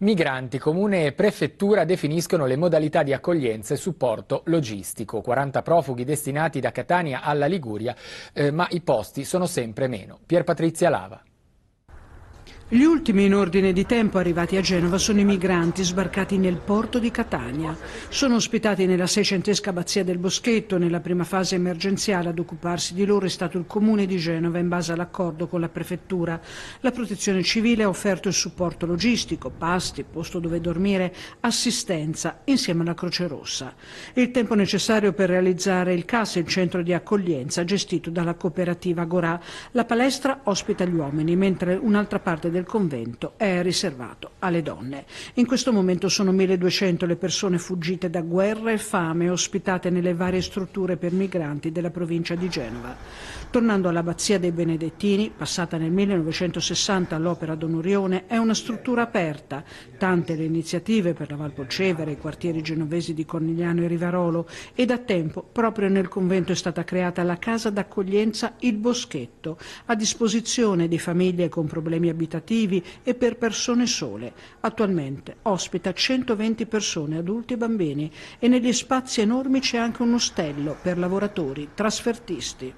Migranti, comune e prefettura definiscono le modalità di accoglienza e supporto logistico. 40 profughi destinati da Catania alla Liguria, eh, ma i posti sono sempre meno. Pier Patrizia Lava. Gli ultimi in ordine di tempo arrivati a Genova sono i migranti sbarcati nel porto di Catania. Sono ospitati nella seicentesca abbazia del Boschetto. Nella prima fase emergenziale ad occuparsi di loro è stato il comune di Genova in base all'accordo con la prefettura. La protezione civile ha offerto il supporto logistico, pasti, posto dove dormire, assistenza insieme alla Croce Rossa. Il tempo necessario per realizzare il CAS, il centro di accoglienza gestito dalla cooperativa Gorà. La palestra ospita gli uomini, mentre un'altra parte del del convento è riservato alle donne. In questo momento sono 1200 le persone fuggite da guerra e fame ospitate nelle varie strutture per migranti della provincia di Genova. Tornando all'Abbazia dei Benedettini, passata nel 1960 all'Opera d'Onorione, è una struttura aperta. Tante le iniziative per la Valpolcevera, i quartieri genovesi di Cornigliano e Rivarolo e da tempo proprio nel convento è stata creata la casa d'accoglienza Il Boschetto, a disposizione di famiglie con problemi abitativi e per persone sole. Nazionale attualmente ospita 120 persone, adulti e bambini, e negli spazi enormi c'è anche un ostello per lavoratori trasfertisti.